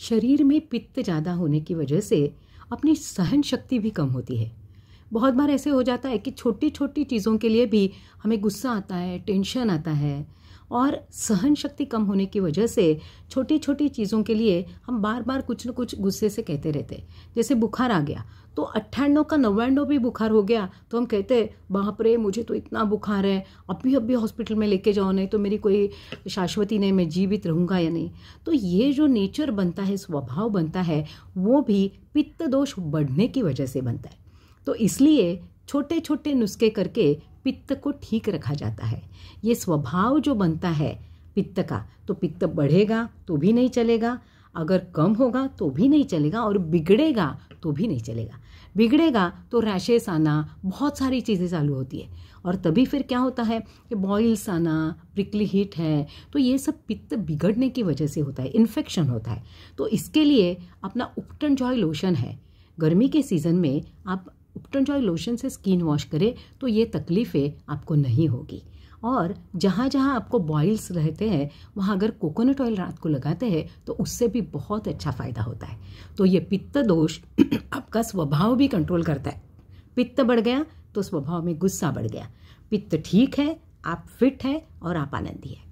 शरीर में पित्त ज़्यादा होने की वजह से अपनी सहन शक्ति भी कम होती है बहुत बार ऐसे हो जाता है कि छोटी छोटी चीज़ों के लिए भी हमें गुस्सा आता है टेंशन आता है और सहन शक्ति कम होने की वजह से छोटी छोटी चीज़ों के लिए हम बार बार कुछ न कुछ गुस्से से कहते रहते जैसे बुखार आ गया तो अट्ठानवे का नवानवे भी बुखार हो गया तो हम कहते बाप रे मुझे तो इतना बुखार है अभी अभी हॉस्पिटल में लेके जाओ नहीं तो मेरी कोई शाश्वती नहीं मैं जीवित रहूँगा या नहीं तो ये जो नेचर बनता है स्वभाव बनता है वो भी पित्त दोष बढ़ने की वजह से बनता है तो इसलिए छोटे छोटे नुस्खे करके पित्त को ठीक रखा जाता है ये स्वभाव जो बनता है पित्त का तो पित्त बढ़ेगा तो भी नहीं चलेगा अगर कम होगा तो भी नहीं चलेगा और बिगड़ेगा तो भी नहीं चलेगा बिगड़ेगा तो रैशेस आना बहुत सारी चीज़ें चालू होती है और तभी फिर क्या होता है कि बॉइल्स आना प्रिकली हीट है तो ये सब पित्त बिगड़ने की वजह से होता है इन्फेक्शन होता है तो इसके लिए अपना उपटन जॉय लोशन है गर्मी के सीज़न में आप उपटन जॉय लोशन से स्किन वॉश करें तो ये तकलीफ़ें आपको नहीं होगी और जहाँ जहाँ आपको बॉइल्स रहते हैं वहाँ अगर कोकोनट ऑयल रात को लगाते हैं तो उससे भी बहुत अच्छा फ़ायदा होता है तो ये पित्त दोष आपका स्वभाव भी कंट्रोल करता है पित्त बढ़ गया तो स्वभाव में गुस्सा बढ़ गया पित्त ठीक है आप फिट है और आप आनंदी है